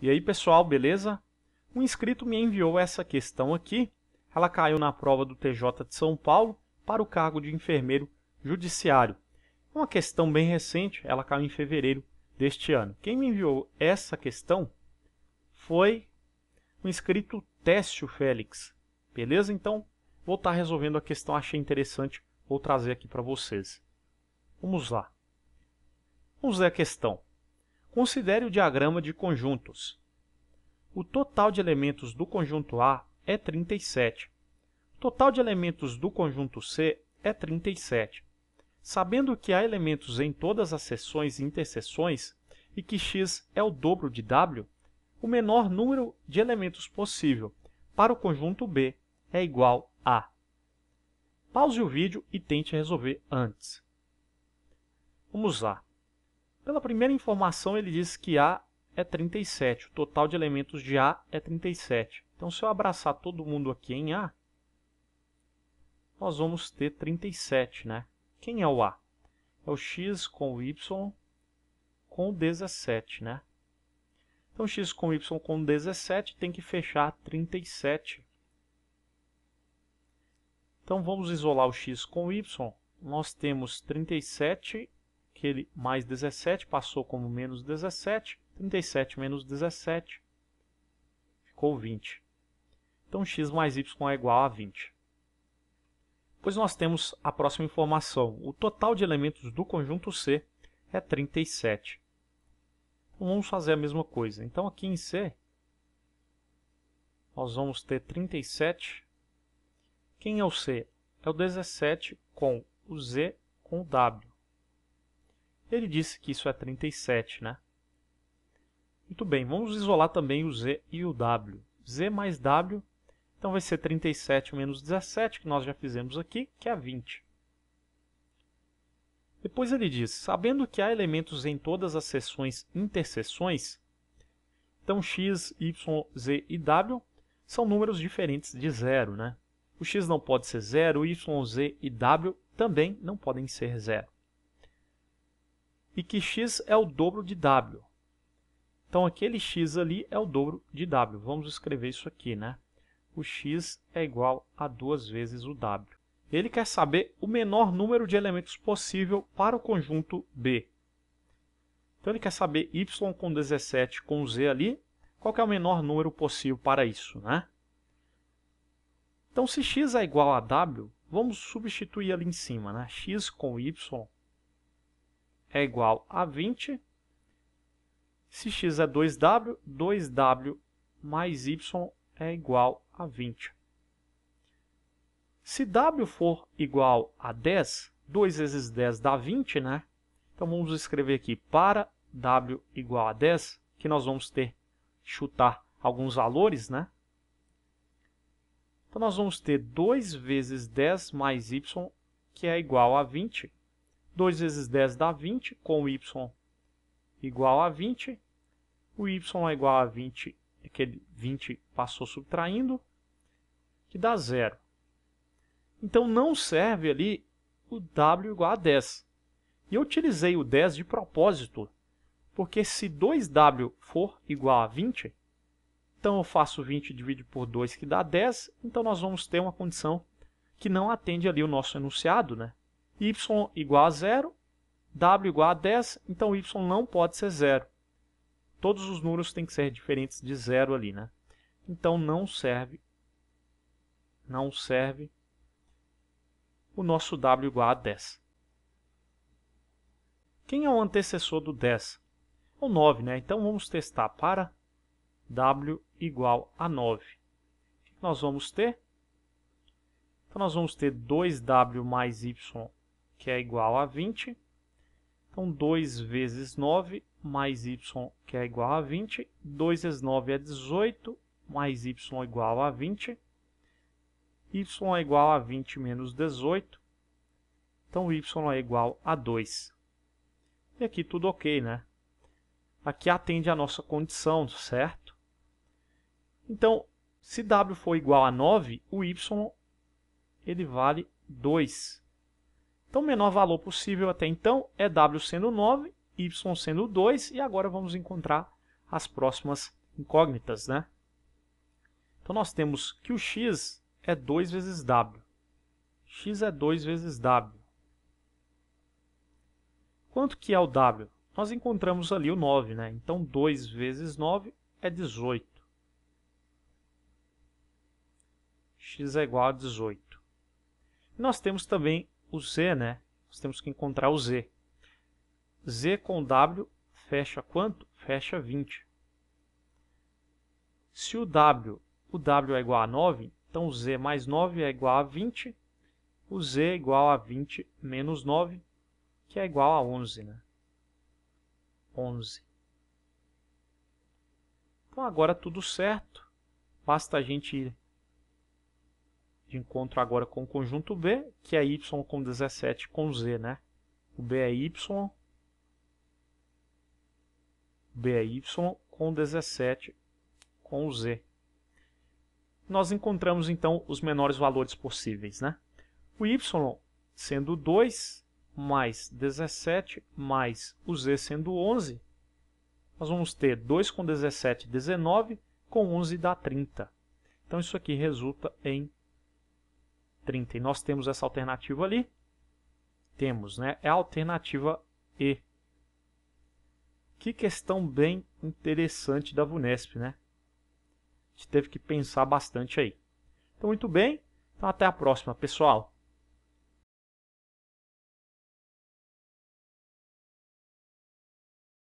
E aí pessoal, beleza? Um inscrito me enviou essa questão aqui. Ela caiu na prova do TJ de São Paulo para o cargo de enfermeiro judiciário. Uma questão bem recente, ela caiu em fevereiro deste ano. Quem me enviou essa questão foi o inscrito Técio Félix. Beleza? Então, vou estar tá resolvendo a questão, achei interessante, vou trazer aqui para vocês. Vamos lá. Vamos ver a questão. Considere o diagrama de conjuntos. O total de elementos do conjunto A é 37. O total de elementos do conjunto C é 37. Sabendo que há elementos em todas as seções e interseções e que x é o dobro de w, o menor número de elementos possível para o conjunto B é igual a. Pause o vídeo e tente resolver antes. Vamos lá. Pela primeira informação, ele diz que A é 37. O total de elementos de A é 37. Então, se eu abraçar todo mundo aqui em A, nós vamos ter 37, né? Quem é o A? É o X com o Y com 17, né? Então, X com Y com 17 tem que fechar 37. Então, vamos isolar o X com Y. Nós temos 37 aquele mais 17 passou como menos 17, 37 menos 17 ficou 20. Então x mais y é igual a 20. Pois nós temos a próxima informação. O total de elementos do conjunto C é 37. Então, vamos fazer a mesma coisa. Então aqui em C, nós vamos ter 37. Quem é o C? É o 17 com o Z com o W. Ele disse que isso é 37, né? Muito bem, vamos isolar também o Z e o W. Z mais W, então vai ser 37 menos 17, que nós já fizemos aqui, que é 20. Depois ele diz, sabendo que há elementos em todas as seções interseções, então x, y, z e w são números diferentes de zero. Né? O x não pode ser zero, y, z e w também não podem ser zero e que x é o dobro de w. Então aquele x ali é o dobro de w. Vamos escrever isso aqui, né? O x é igual a duas vezes o w. Ele quer saber o menor número de elementos possível para o conjunto B. Então ele quer saber y com 17 com z ali, qual é o menor número possível para isso, né? Então se x é igual a w, vamos substituir ali em cima, né? x com y é igual a 20. Se x é 2w, 2w mais y é igual a 20. Se w for igual a 10, 2 vezes 10 dá 20, né? Então vamos escrever aqui para w igual a 10, que nós vamos ter chutar alguns valores, né? Então nós vamos ter 2 vezes 10 mais y, que é igual a 20. 2 vezes 10 dá 20, com y igual a 20. O y é igual a 20, aquele 20 passou subtraindo, que dá zero. Então não serve ali o w igual a 10. E eu utilizei o 10 de propósito, porque se 2w for igual a 20, então eu faço 20 dividido por 2, que dá 10, então nós vamos ter uma condição que não atende ali o nosso enunciado, né? y igual a zero, w igual a 10, então y não pode ser zero. Todos os números têm que ser diferentes de zero ali, né? Então não serve, não serve o nosso w igual a 10. Quem é o antecessor do 10? É o 9, né? Então vamos testar para w igual a 9. O que nós vamos ter? Então nós vamos ter 2w mais y que é igual a 20. Então, 2 vezes 9 mais y, que é igual a 20. 2 vezes 9 é 18, mais y igual a 20. y é igual a 20 é menos 18. Então, y é igual a 2. E aqui tudo ok, né? Aqui atende a nossa condição, certo? Então, se w for igual a 9, o y ele vale 2. Então, o menor valor possível até então é W sendo 9, Y sendo 2, e agora vamos encontrar as próximas incógnitas, né? Então, nós temos que o x é 2 vezes W. x é 2 vezes W. Quanto que é o W? Nós encontramos ali o 9, né? Então, 2 vezes 9 é 18. x é igual a 18. Nós temos também o z, né? Nós temos que encontrar o z. z com w fecha quanto? Fecha 20. Se o w, o w é igual a 9, então z mais 9 é igual a 20. O z é igual a 20 menos 9, que é igual a 11, né? 11. Então agora tudo certo. Basta a gente de encontro agora com o conjunto B, que é Y com 17 com Z, né? O B é Y. B é Y com 17 com Z. Nós encontramos, então, os menores valores possíveis, né? O Y sendo 2 mais 17 mais o Z sendo 11, nós vamos ter 2 com 17, 19, com 11 dá 30. Então, isso aqui resulta em 30. E nós temos essa alternativa ali. Temos, né? É a alternativa E. Que questão bem interessante da VUNESP, né? A gente teve que pensar bastante aí. Então, muito bem. Então, até a próxima, pessoal.